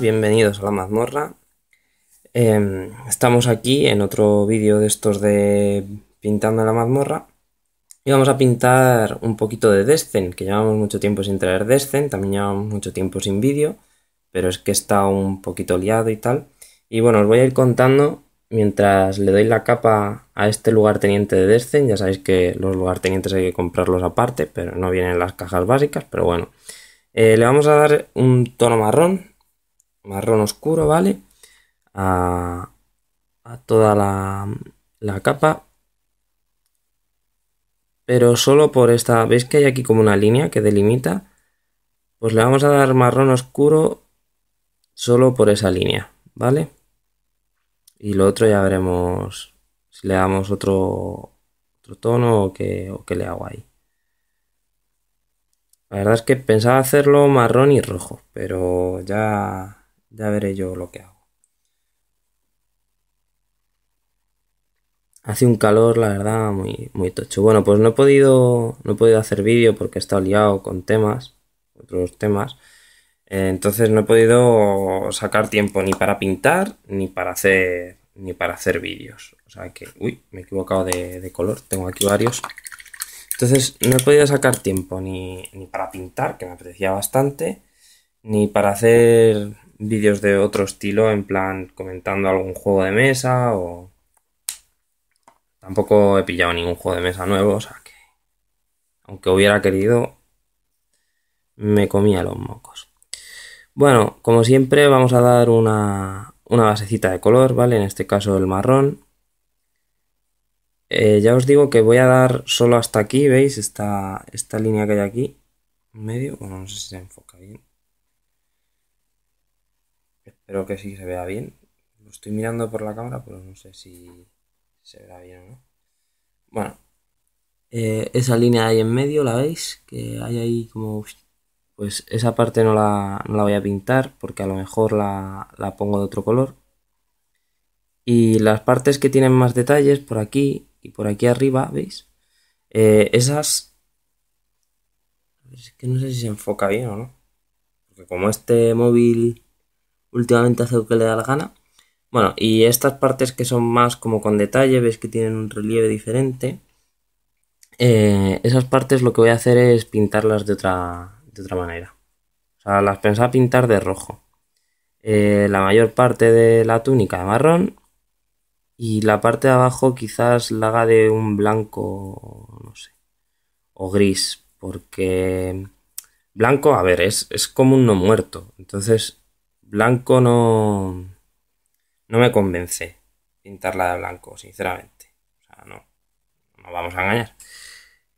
bienvenidos a la mazmorra. Em, estamos aquí en otro vídeo de estos de pintando la mazmorra. Y vamos a pintar un poquito de descend que llevamos mucho tiempo sin traer descend también llevamos mucho tiempo sin vídeo, pero es que está un poquito liado y tal. Y bueno, os voy a ir contando mientras le doy la capa a este lugar teniente de descend Ya sabéis que los lugartenientes hay que comprarlos aparte, pero no vienen las cajas básicas, pero bueno. Eh, le vamos a dar un tono marrón, marrón oscuro, ¿vale? A, a toda la, la capa. Pero solo por esta, ¿veis que hay aquí como una línea que delimita? Pues le vamos a dar marrón oscuro solo por esa línea, ¿vale? Y lo otro ya veremos si le damos otro, otro tono o qué, o qué le hago ahí. La verdad es que pensaba hacerlo marrón y rojo, pero ya ya veré yo lo que hago. Hace un calor, la verdad, muy, muy tocho. Bueno, pues no he podido, no podido hacer vídeo porque he estado liado con temas, otros temas. Eh, entonces no he podido sacar tiempo ni para pintar, ni para hacer, ni para hacer vídeos. O sea que, uy, me he equivocado de, color, tengo aquí varios. Entonces no he podido sacar tiempo ni, ni para pintar, que me apetecía bastante, ni para hacer vídeos de otro estilo, en plan comentando algún juego de mesa o... Tampoco he pillado ningún juego de mesa nuevo, o sea que... Aunque hubiera querido, me comía los mocos. Bueno, como siempre vamos a dar una, basecita de color, ¿vale? En este caso el marrón. Eh, ya os digo que voy a dar solo hasta aquí, ¿veis? Esta, esta línea que hay aquí, medio, bueno, no sé si se enfoca bien. Espero que sí se vea bien. Lo estoy mirando por la cámara, pero no sé si se verá bien o no. Bueno, eh, esa línea ahí en medio, ¿la veis? Que hay ahí como... Pues esa parte no la, voy a pintar porque a lo mejor la, pongo de otro color. Y las partes que tienen más detalles, por aquí y por aquí arriba, ¿veis? Eh, esas... Es que no sé si se enfoca bien o no. Porque como este móvil últimamente hace lo que le da la gana. Bueno, y estas partes que son más como con detalle, ves que tienen un relieve diferente. Eh, esas partes lo que voy a hacer es pintarlas de otra, de otra manera. O sea, las pensaba pintar de rojo. Eh, la mayor parte de la túnica de marrón y la parte de abajo quizás la haga de un blanco, no sé, o gris, porque blanco, a ver, es, es como un no muerto. Entonces blanco no, no me convence pintarla de blanco, sinceramente. O sea, no, no vamos a engañar.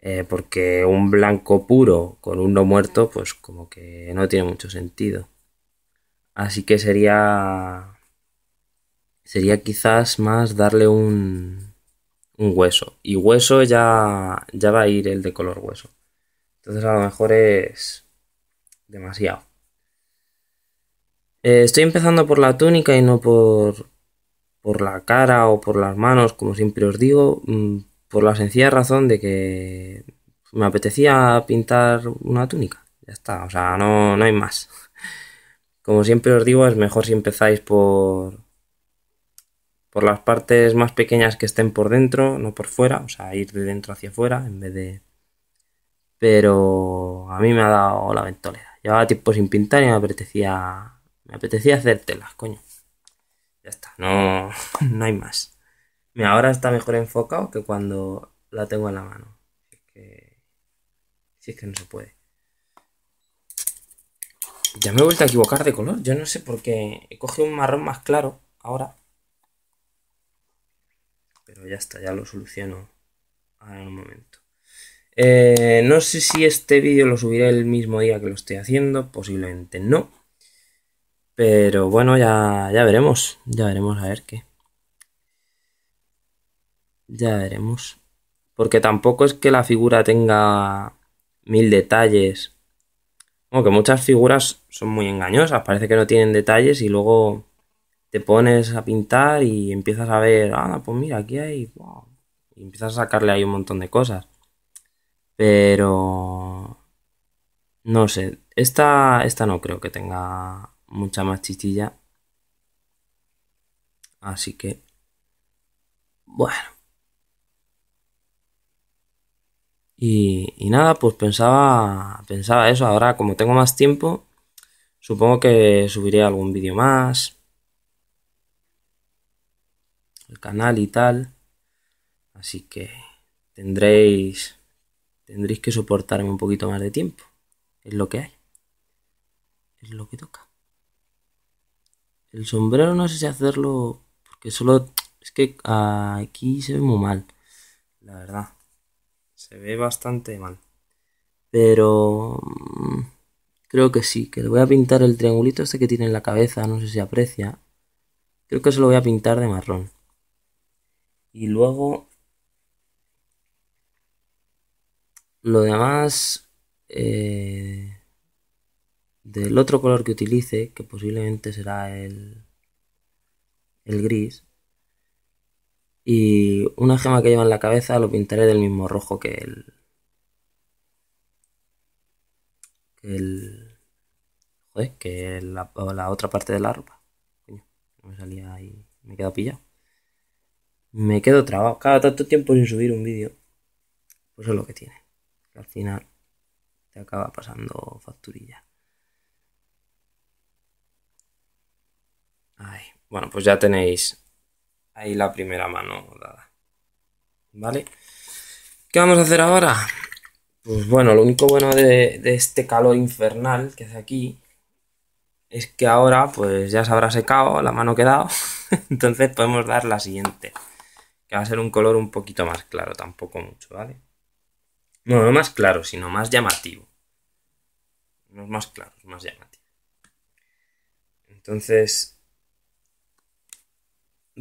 Eh, porque un blanco puro con un no muerto, pues como que no tiene mucho sentido. Así que sería. Sería quizás más darle un. un hueso. Y hueso ya. ya va a ir el de color hueso. Entonces a lo mejor es. demasiado. Eh, estoy empezando por la túnica y no por, por la cara o por las manos, como siempre os digo, mm, por la sencilla razón de que me apetecía pintar una túnica. Ya está, o sea, no, no hay más. Como siempre os digo, es mejor si empezáis por, por las partes más pequeñas que estén por dentro, no por fuera, o sea, ir de dentro hacia afuera en vez de... Pero a mí me ha dado la ventolera. Llevaba tiempo sin pintar y me apetecía me apetecía hacértelas, coño. Ya está, no, no hay más. Mira, ahora está mejor enfocado que cuando la tengo en la mano. Si es que, no se puede. Ya me he vuelto a equivocar de color. Yo no sé por qué he cogido un marrón más claro ahora. Pero ya está, ya lo soluciono ahora en un momento. Eh, no sé si este vídeo lo subiré el mismo día que lo estoy haciendo, posiblemente no. Pero bueno, ya, veremos. Ya veremos a ver qué. Ya veremos. Porque tampoco es que la figura tenga mil detalles. Como que muchas figuras son muy engañosas. Parece que no tienen detalles y luego te pones a pintar y empiezas a ver, ah, pues mira, aquí hay... Y empiezas a sacarle ahí un montón de cosas. Pero... No sé, esta, esta no creo que tenga mucha más chistilla. Así que, bueno. Y, y, nada, pues pensaba, pensaba eso. Ahora, como tengo más tiempo, supongo que subiré algún vídeo más. El canal y tal. Así que tendréis, tendréis que soportarme un poquito más de tiempo. Es lo que hay. Es lo que toca. El sombrero no sé si hacerlo, porque solo... Es que aquí se ve muy mal, la verdad. Se ve bastante mal. Pero... Mm, creo que sí, que le voy a pintar el triangulito este que tiene en la cabeza, no sé si aprecia. Creo que se lo voy a pintar de marrón. Y luego... Lo demás... Eh, del otro color que utilice, que posiblemente será el, el gris, y una gema que lleva en la cabeza lo pintaré del mismo rojo que el, que el, que la, otra parte de la ropa. me salía ahí, me quedo pillado. Me quedo trabado, cada tanto tiempo sin subir un vídeo. Pues es lo que tiene, al final te acaba pasando facturilla. Bueno, pues ya tenéis ahí la primera mano dada. ¿Vale? ¿Qué vamos a hacer ahora? Pues bueno, lo único bueno de, este calor infernal que hace aquí es que ahora pues ya se habrá secado la mano que Entonces podemos dar la siguiente. Que va a ser un color un poquito más claro, tampoco mucho, ¿vale? No, no más claro, sino más llamativo. No más claro, es más llamativo. Entonces,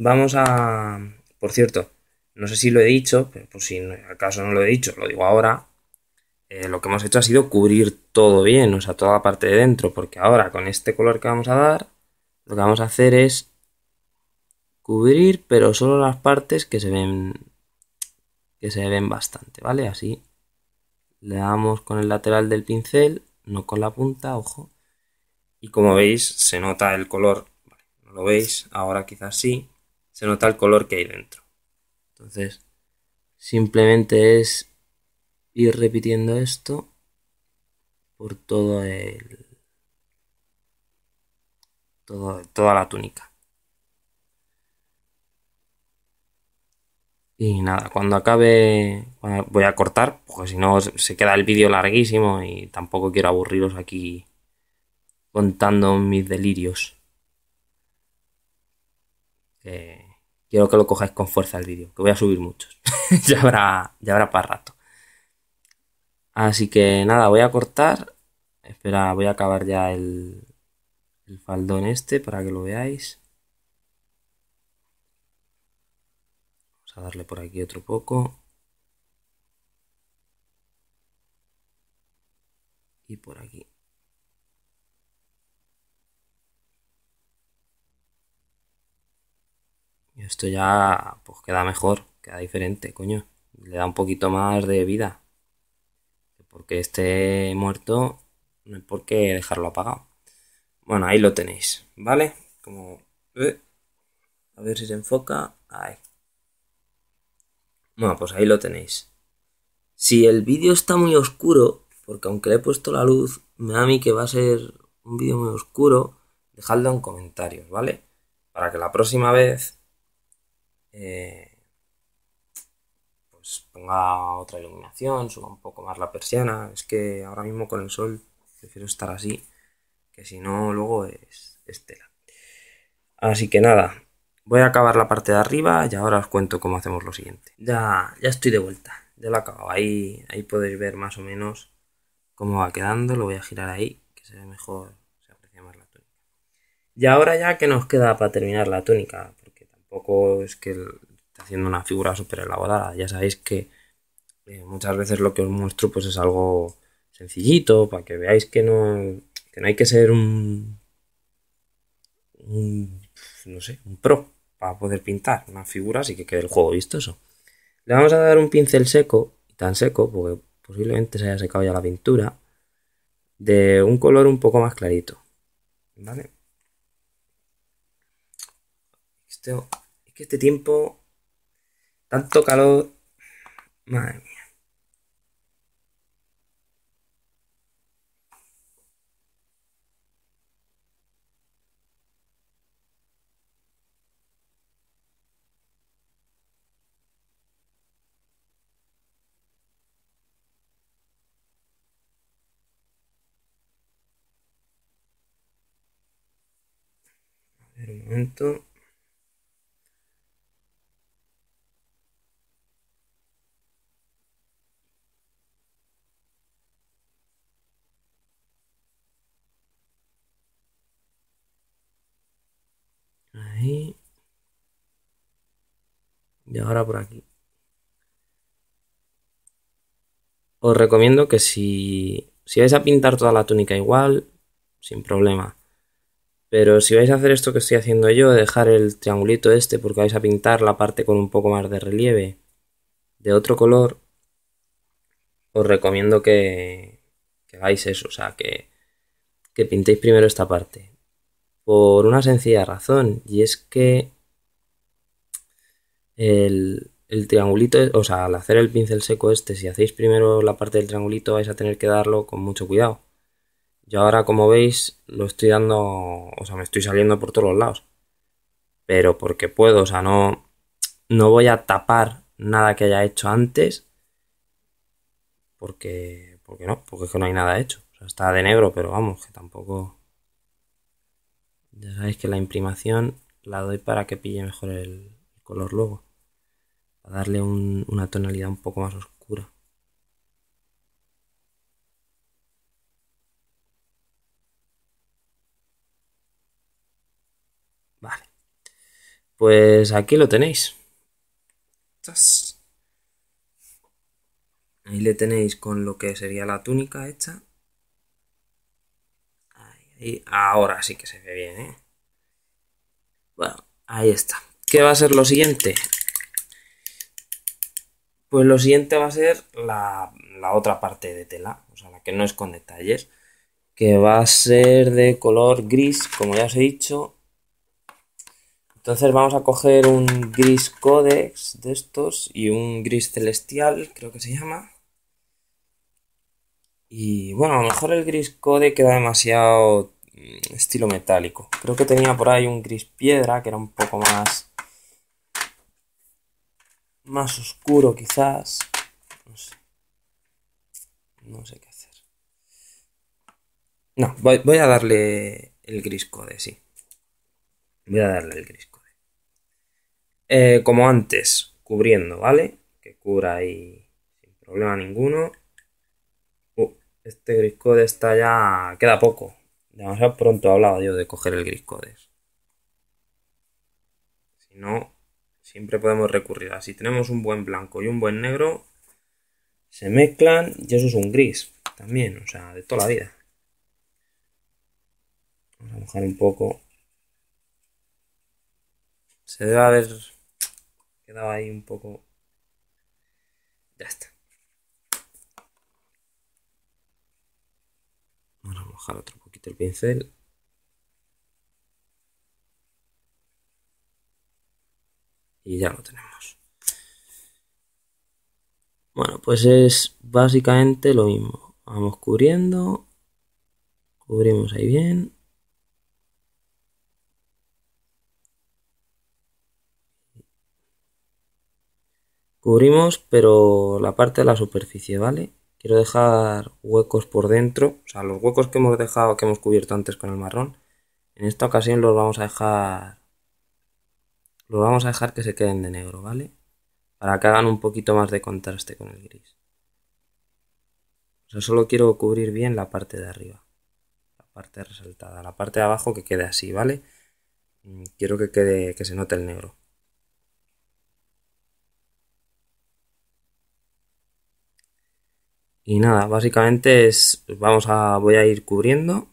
Vamos a... Por cierto, no sé si lo he dicho, pero por si acaso no lo he dicho, lo digo ahora. Eh, lo que hemos hecho ha sido cubrir todo bien, o sea, toda la parte de dentro, porque ahora con este color que vamos a dar, lo que vamos a hacer es cubrir, pero solo las partes que se ven que se ven bastante, ¿vale? Así le damos con el lateral del pincel, no con la punta, ojo. Y como veis, se nota el color, no lo veis, ahora quizás sí, se nota el color que hay dentro. Entonces, simplemente es ir repitiendo esto por todo el toda la túnica. Y nada, cuando acabe voy a cortar, porque si no se queda el vídeo larguísimo y tampoco quiero aburriros aquí contando mis delirios. Que quiero que lo cojáis con fuerza el vídeo, que voy a subir muchos. ya, habrá, ya habrá para rato. Así que nada, voy a cortar. Espera, voy a acabar ya el, el faldón este para que lo veáis. Vamos a darle por aquí otro poco. Y por aquí. esto ya pues queda mejor, queda diferente, coño. Le da un poquito más de vida. Porque esté muerto, no hay por qué dejarlo apagado. Bueno, ahí lo tenéis, ¿vale? Como... Eh, a ver si se enfoca. Ahí. Bueno, pues ahí lo tenéis. Si el vídeo está muy oscuro, porque aunque le he puesto la luz, me da a mí que va a ser un vídeo muy oscuro, dejadlo en comentarios, ¿vale? Para que la próxima vez eh, pues ponga otra iluminación, suba un poco más la persiana. Es que ahora mismo con el sol prefiero estar así, que si no luego es, estela. Así que nada, voy a acabar la parte de arriba y ahora os cuento cómo hacemos lo siguiente. Ya, ya estoy de vuelta, ya lo acabo. Ahí, ahí podéis ver más o menos cómo va quedando. Lo voy a girar ahí, que se ve mejor, se aprecia más la túnica. Y ahora ya que nos queda para terminar la túnica, poco es que está haciendo una figura súper elaborada. Ya sabéis que eh, muchas veces lo que os muestro pues es algo sencillito, para que veáis que no, que no hay que ser un, un, no sé, un pro para poder pintar una figura así que quede el juego vistoso. Le vamos a dar un pincel seco, tan seco, porque posiblemente se haya secado ya la pintura, de un color un poco más clarito. ¿Vale? Este que este tiempo, tanto calor, madre mía. un momento. ahora por aquí. Os recomiendo que si, si vais a pintar toda la túnica igual, sin problema. Pero si vais a hacer esto que estoy haciendo yo, dejar el triangulito este porque vais a pintar la parte con un poco más de relieve de otro color, os recomiendo que, que hagáis eso, o sea, que, que pintéis primero esta parte. Por una sencilla razón, y es que el, triangulito, o sea, al hacer el pincel seco este, si hacéis primero la parte del triangulito vais a tener que darlo con mucho cuidado. Yo ahora, como veis, lo estoy dando, o sea, me estoy saliendo por todos los lados. Pero porque puedo, o sea, no, no voy a tapar nada que haya hecho antes. Porque, porque no, porque es que no hay nada hecho. O sea, está de negro, pero vamos, que tampoco... Ya sabéis que la imprimación la doy para que pille mejor el color luego darle una tonalidad un poco más oscura. Vale. Pues aquí lo tenéis. Ahí le tenéis con lo que sería la túnica hecha. Y ahora sí que se ve bien, ¿eh? Bueno, ahí está. ¿Qué va a ser lo siguiente? Pues lo siguiente va a ser la, otra parte de tela, o sea, la que no es con detalles, que va a ser de color gris, como ya os he dicho. Entonces vamos a coger un gris codex de estos y un gris celestial, creo que se llama. Y bueno, a lo mejor el gris code queda demasiado mm, estilo metálico. Creo que tenía por ahí un gris piedra que era un poco más más oscuro quizás. No sé. qué hacer. No, voy, a darle el gris code, sí. Voy a darle el gris code. Eh, como antes, cubriendo, ¿vale? Que cubra ahí sin problema ninguno. Uh, este gris code está ya... queda poco. Demasiado pronto hablado yo de coger el gris code. Si no, Siempre podemos recurrir a si tenemos un buen blanco y un buen negro, se mezclan y eso es un gris también, o sea, de toda la vida. Vamos a mojar un poco. Se debe haber quedado ahí un poco... Ya está. Vamos a mojar otro poquito el pincel. y ya lo tenemos. Bueno, pues es básicamente lo mismo. Vamos cubriendo. Cubrimos ahí bien. Cubrimos, pero la parte de la superficie, ¿vale? Quiero dejar huecos por dentro. O sea, los huecos que hemos dejado, que hemos cubierto antes con el marrón. En esta ocasión los vamos a dejar lo vamos a dejar que se queden de negro, ¿vale? Para que hagan un poquito más de contraste con el gris. Yo solo quiero cubrir bien la parte de arriba. La parte resaltada. La parte de abajo que quede así, ¿vale? Mm, quiero que quede, que se note el negro. Y nada, básicamente es, vamos a, voy a ir cubriendo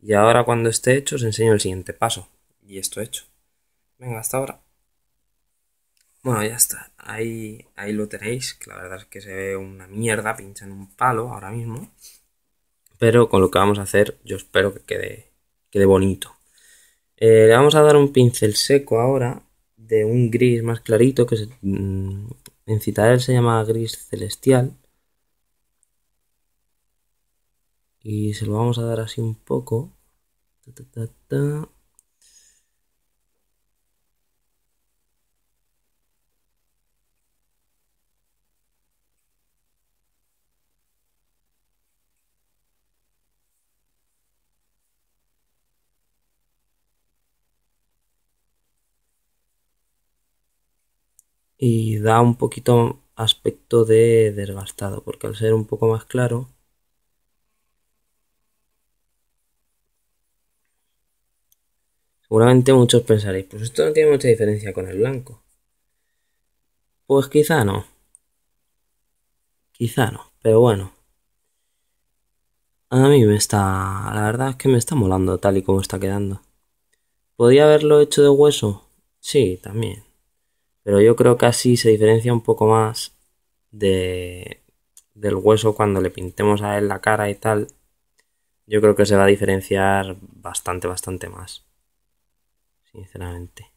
y ahora cuando esté hecho os enseño el siguiente paso. Y esto hecho. Venga, hasta ahora. Bueno, ya está. Ahí, ahí lo tenéis, que la verdad es que se ve una mierda pincha en un palo ahora mismo. Pero con lo que vamos a hacer, yo espero que quede, quede bonito. Eh, le vamos a dar un pincel seco ahora, de un gris más clarito, que se, mm, en Citadel se llama gris celestial. Y se lo vamos a dar así un poco. Ta, ta, ta, y da un poquito aspecto de desgastado, porque al ser un poco más claro, seguramente muchos pensaréis, pues esto no tiene mucha diferencia con el blanco. Pues quizá no. Quizá no, pero bueno. A mí me está, la verdad es que me está molando tal y como está quedando. ¿Podría haberlo hecho de hueso? Sí, también. Pero yo creo que así se diferencia un poco más de, del hueso cuando le pintemos a él la cara y tal. Yo creo que se va a diferenciar bastante, bastante más. Sinceramente.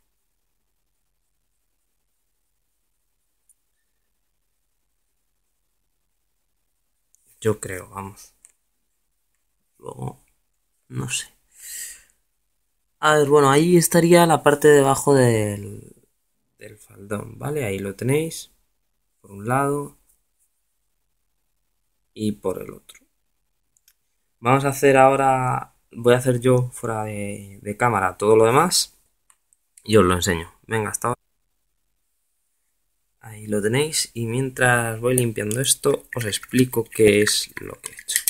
Yo creo, vamos. Luego, no sé. A ver, bueno, ahí estaría la parte debajo del, el faldón, ¿vale? Ahí lo tenéis, por un lado y por el otro. Vamos a hacer ahora, voy a hacer yo fuera de, de cámara todo lo demás y os lo enseño. Venga, hasta ahora. Ahí lo tenéis y mientras voy limpiando esto os explico qué es lo que he hecho.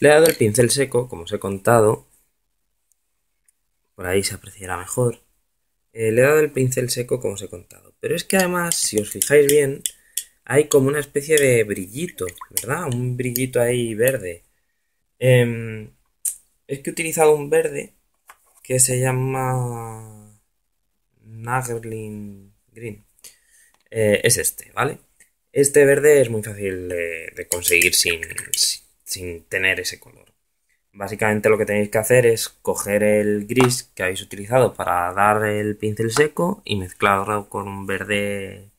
Le he dado el pincel seco, como os he contado. Por ahí se apreciará mejor. Eh, le he dado el pincel seco como os he contado. Pero es que además, si os fijáis bien, hay como una especie de brillito, ¿verdad? Un brillito ahí verde. Em, es que he utilizado un verde que se llama Naglin Green. Eh, es este, ¿vale? Este verde es muy fácil de, conseguir sin, sin tener ese color. Básicamente lo que tenéis que hacer es coger el gris que habéis utilizado para dar el pincel seco y mezclarlo con un verde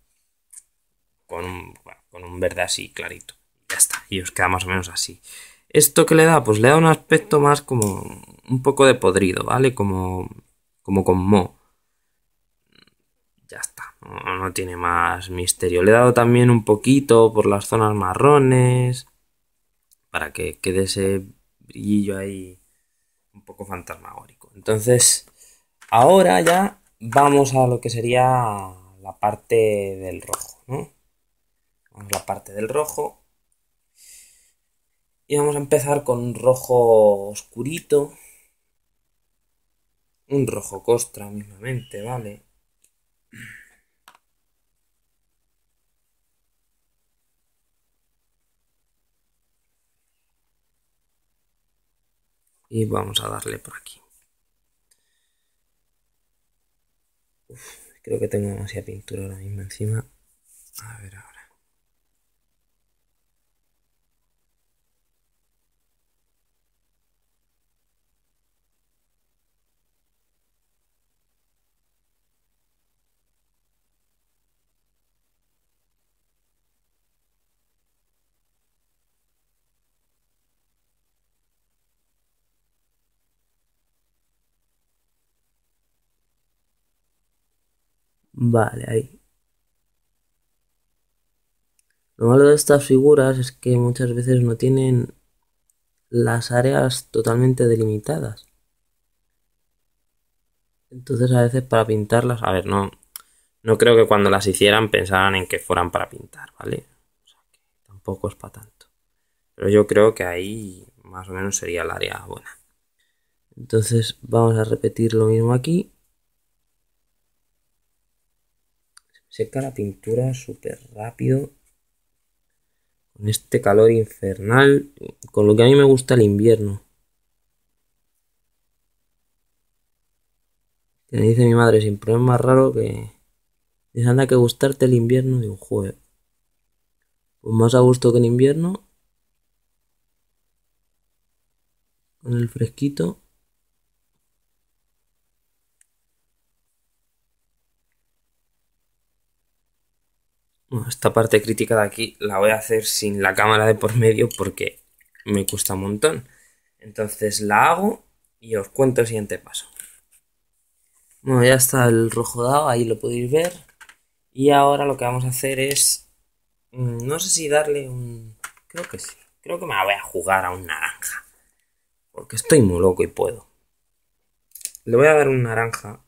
con un, con un verde así clarito. Ya está, y os queda más o menos así. ¿Esto que le da? Pues le da un aspecto más como un poco de podrido, ¿vale? Como, como con mo. Ya está, no, no tiene más misterio. Le he dado también un poquito por las zonas marrones para que quede ese yo ahí un poco fantasmagórico. Entonces, ahora ya vamos a lo que sería la parte del rojo, ¿no? Vamos a la parte del rojo. Y vamos a empezar con un rojo oscurito. Un rojo costra mismamente, ¿vale? y vamos a darle por aquí. creo que tengo demasiada pintura ahora mismo encima. A ver Vale, ahí. Lo malo de estas figuras es que muchas veces no tienen las áreas totalmente delimitadas. Entonces a veces para pintarlas, a ver, no, no creo que cuando las hicieran pensaran en que fueran para pintar, ¿vale? O sea, que tampoco es para tanto. Pero yo creo que ahí más o menos sería el área buena. Entonces vamos a repetir lo mismo aquí. Seca la pintura súper rápido. Con este calor infernal. Con lo que a mí me gusta el invierno. Que me dice mi madre, sin problema raro que... Dice, anda que gustarte el invierno. de un jueves Pues más a gusto que el invierno. Con el fresquito. esta parte crítica de aquí la voy a hacer sin la cámara de por medio porque me cuesta un montón. Entonces la hago y os cuento el siguiente paso. Bueno, ya está el rojo dado, ahí lo podéis ver. Y ahora lo que vamos a hacer es... Mm, no sé si darle un... Creo que sí. Creo que me la voy a jugar a un naranja. Porque estoy muy loco y puedo. Le voy a dar un naranja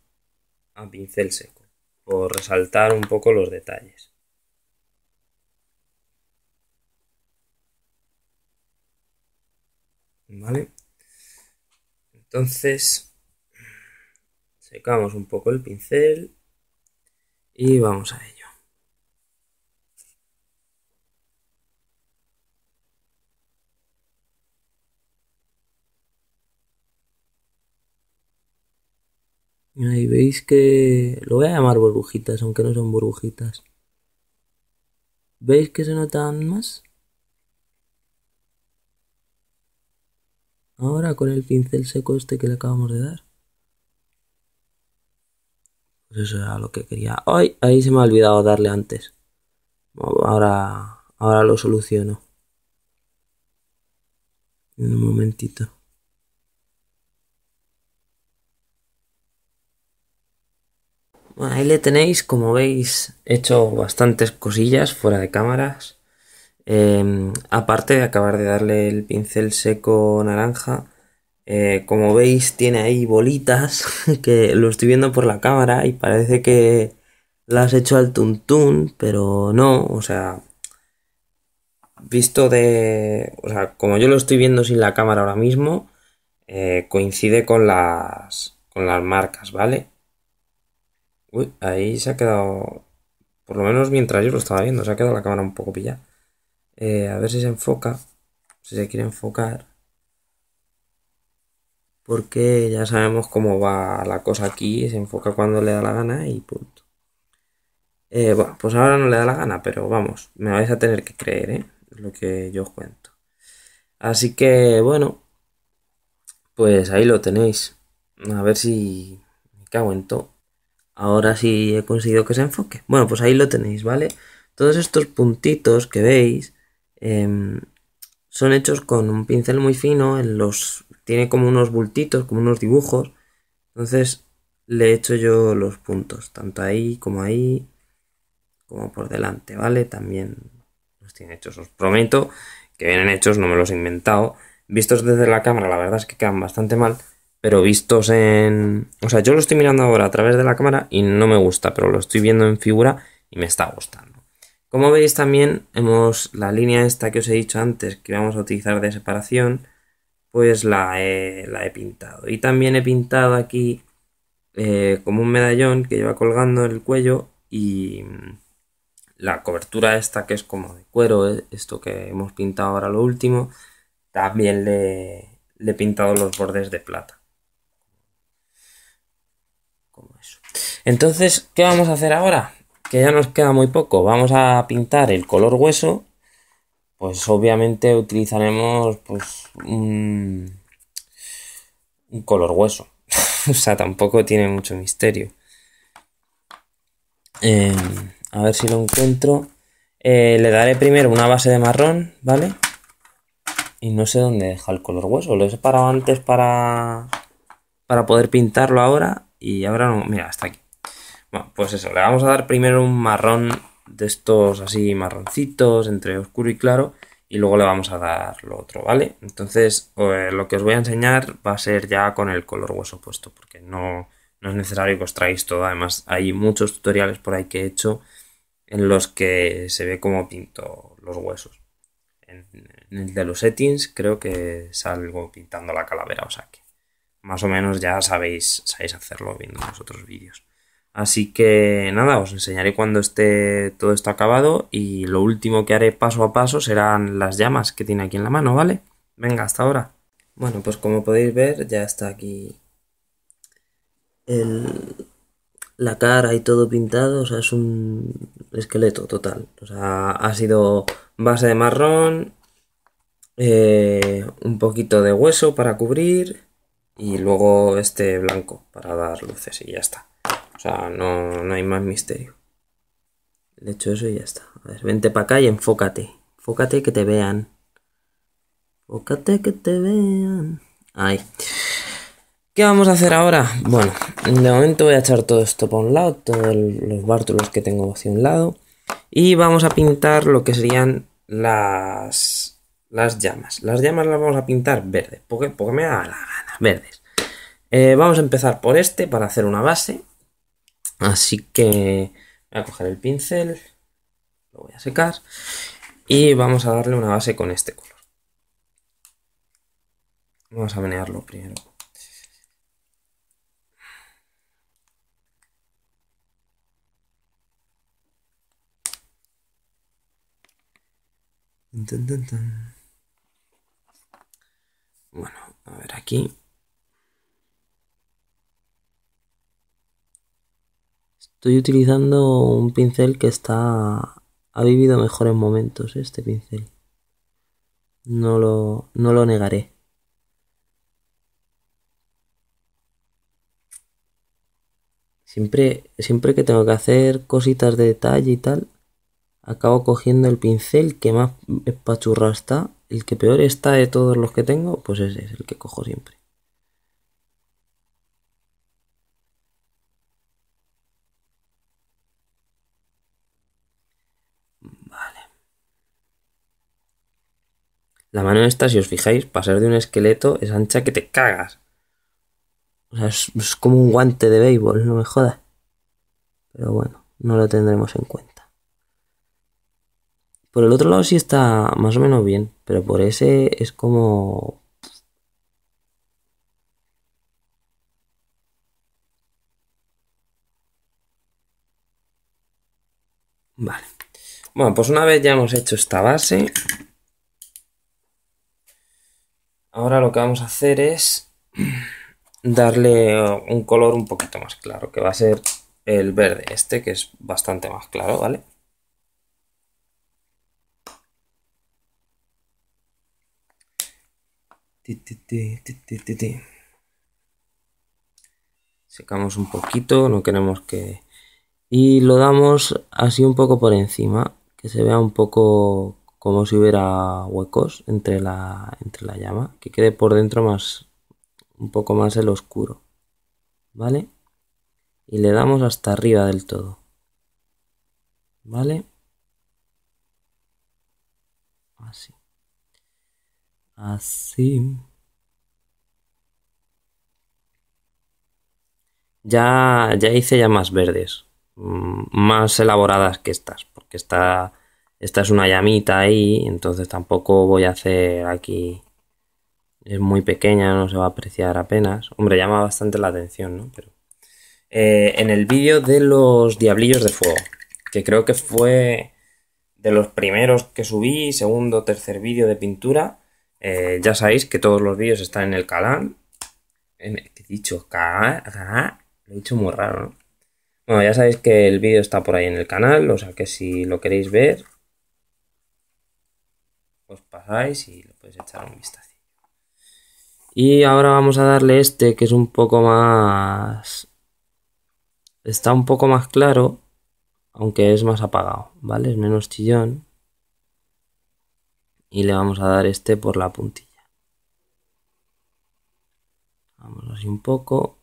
a pincel seco. Por resaltar un poco los detalles. ¿Vale? Entonces, secamos un poco el pincel y vamos a ello. Ahí veis que lo voy a llamar burbujitas, aunque no son burbujitas. ¿Veis que se notan más? Ahora con el pincel seco este que le acabamos de dar. Pues eso era lo que quería. ¡Ay! Ahí se me ha olvidado darle antes. Ahora, ahora lo soluciono. En un momentito. Bueno, ahí le tenéis, como veis, hecho bastantes cosillas fuera de cámaras. Em, aparte de acabar de darle el pincel seco naranja, eh, como veis tiene ahí bolitas que lo estoy viendo por la cámara y parece que las he hecho al tuntún, pero no, o sea, visto de... O sea, como yo lo estoy viendo sin la cámara ahora mismo, eh, coincide con las, con las marcas, ¿vale? Uy, ahí se ha quedado... Por lo menos mientras yo lo estaba viendo, se ha quedado la cámara un poco pillada. Eh, a ver si se enfoca, si se quiere enfocar. Porque ya sabemos cómo va la cosa aquí, se enfoca cuando le da la gana y punto. Eh, bueno, pues ahora no le da la gana, pero vamos, me vais a tener que creer, ¿eh? lo que yo os cuento. Así que, bueno, pues ahí lo tenéis. A ver si me aguanto Ahora sí he conseguido que se enfoque. Bueno, pues ahí lo tenéis, ¿vale? Todos estos puntitos que veis Em, son hechos con un pincel muy fino, los, tiene como unos bultitos, como unos dibujos. Entonces le he hecho yo los puntos, tanto ahí como ahí, como por delante, ¿vale? También los tiene hechos, os prometo que vienen hechos, no me los he inventado. Vistos desde la cámara, la verdad es que quedan bastante mal, pero vistos en... O sea, yo lo estoy mirando ahora a través de la cámara y no me gusta, pero lo estoy viendo en figura y me está gustando. Como veis también hemos la línea esta que os he dicho antes que vamos a utilizar de separación, pues la he, pintado. Y también he pintado aquí eh, como un medallón que lleva colgando en el cuello y mm, la cobertura esta que es como de cuero, eh, esto que hemos pintado ahora lo último, también le, he pintado los bordes de plata. Entonces, ¿qué vamos a hacer ahora? que ya nos queda muy poco. Vamos a pintar el color hueso. Pues obviamente utilizaremos pues un, color hueso. o sea, tampoco tiene mucho misterio. Em, a ver si lo encuentro. Eh, le daré primero una base de marrón, ¿vale? Y no sé dónde deja el color hueso. Lo he separado antes para, para poder pintarlo ahora. Y ahora no. Mira, hasta aquí pues eso, le vamos a dar primero un marrón de estos así marroncitos entre oscuro y claro y luego le vamos a dar lo otro, ¿vale? Entonces eh, lo que os voy a enseñar va a ser ya con el color hueso puesto porque no, es necesario que os traéis todo, además hay muchos tutoriales por ahí que he hecho en los que se ve cómo pinto los huesos. En, en el de los settings creo que salgo pintando la calavera, o sea que más o menos ya sabéis, sabéis hacerlo viendo los otros vídeos. Así que nada, os enseñaré cuando esté todo esto acabado y lo último que haré paso a paso serán las llamas que tiene aquí en la mano, ¿vale? Venga, hasta ahora. Bueno, pues como podéis ver ya está aquí la cara y todo pintado, o sea, es un esqueleto total. O sea, ha sido base de marrón, eh, un poquito de hueso para cubrir y luego este blanco para dar luces y ya está sea, no, hay más misterio. De hecho eso y ya está. A ver, vente para acá y enfócate. Enfócate que te vean. Enfócate que te vean. Ahí. ¿Qué vamos a hacer ahora? Bueno, de momento voy a echar todo esto para un lado, todos los bártulos que tengo hacia un lado. Y vamos a pintar lo que serían las, las llamas. Las llamas las vamos a pintar verdes, porque, porque me da la gana, verdes. Eh, vamos a empezar por este para hacer una base. Así que voy a coger el pincel, lo voy a secar y vamos a darle una base con este color. Vamos a menearlo primero. Bueno, a ver aquí. Estoy utilizando un pincel que está ha vivido mejores momentos ¿eh? este pincel. No lo, no lo negaré. Siempre, siempre que tengo que hacer cositas de detalle y tal, acabo cogiendo el pincel que más espachurra está, el que peor está de todos los que tengo, pues ese es el que cojo siempre. La mano esta, si os fijáis, pasar de un esqueleto es ancha que te cagas. O sea, es, es como un guante de béisbol, no me jodas. Pero bueno, no lo tendremos en cuenta. Por el otro lado sí está más o menos bien, pero por ese es como... Vale. Bueno, pues una vez ya hemos hecho esta base, Ahora lo que vamos a hacer es darle uh, un color un poquito más claro, que va a ser el verde este, que es bastante más claro, ¿vale? Secamos un poquito, no queremos que... Y lo damos así un poco por encima, que se vea un poco como si hubiera huecos entre la, entre la llama, que quede por dentro más un poco más el oscuro, ¿vale? Y le damos hasta arriba del todo, ¿vale? Así. Así. Ya, ya hice llamas verdes, mm, más elaboradas que estas, porque está esta es una llamita ahí, entonces tampoco voy a hacer aquí... Es muy pequeña, no se va a apreciar apenas. Hombre, llama bastante la atención, ¿no? Pero... Eh, en el vídeo de los diablillos de fuego, que creo que fue de los primeros que subí, segundo, tercer vídeo de pintura. Eh, ya sabéis que todos los vídeos están en el canal. he dicho? Lo he dicho muy raro, ¿no? Bueno, ya sabéis que el vídeo está por ahí en el canal, o sea que si lo queréis ver, os pues pasáis y le podéis echar un vistazo. Y ahora vamos a darle este que es un poco más... Está un poco más claro, aunque es más apagado, ¿vale? Es menos chillón. Y le vamos a dar este por la puntilla. Vamos así un poco.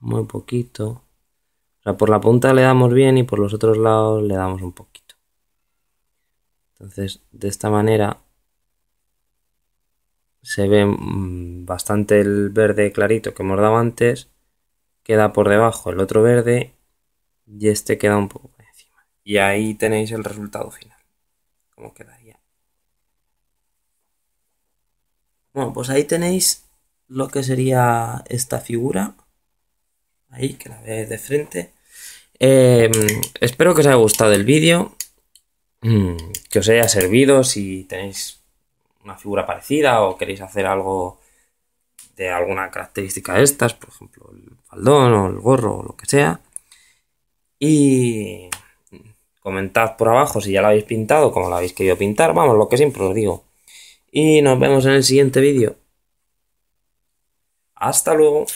Muy poquito. O sea, por la punta le damos bien y por los otros lados le damos un poquito. Entonces, de esta manera se ve mm, bastante el verde clarito que hemos dado antes, queda por debajo el otro verde y este queda un poco por encima. Y ahí tenéis el resultado final, como quedaría. Bueno, pues ahí tenéis lo que sería esta figura, ahí que la veis de frente. Eh, espero que os haya gustado el vídeo. Mm, que os haya servido, si tenéis una figura parecida o queréis hacer algo de alguna característica de estas, por ejemplo, el faldón o el gorro o lo que sea. Y comentad por abajo si ya lo habéis pintado, como lo habéis querido pintar, vamos, lo que siempre os digo. Y nos vemos en el siguiente vídeo. Hasta luego.